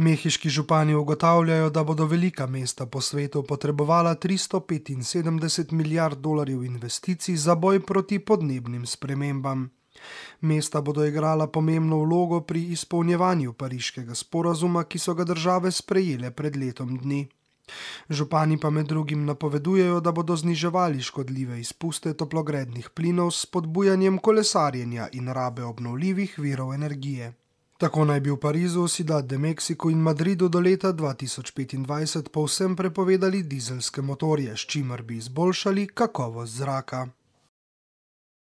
Mehiški župani ugotavljajo, da bodo velika mesta po svetu potrebovala 375 milijard dolarjev investicij za boj proti podnebnim spremembam. Mesta bodo igrala pomembno vlogo pri izpolnjevanju pariškega sporazuma, ki so ga države sprejele pred letom dni. Župani pa med drugim napovedujejo, da bodo zniževali škodljive izpuste toplogrednih plinov s spodbujanjem kolesarjenja in rabe obnovljivih virov energije. Tako naj bi v Parizu, Sidat de Meksiku in Madridu do leta 2025 povsem prepovedali dizelske motorje, s čimer bi izboljšali kakovost zraka.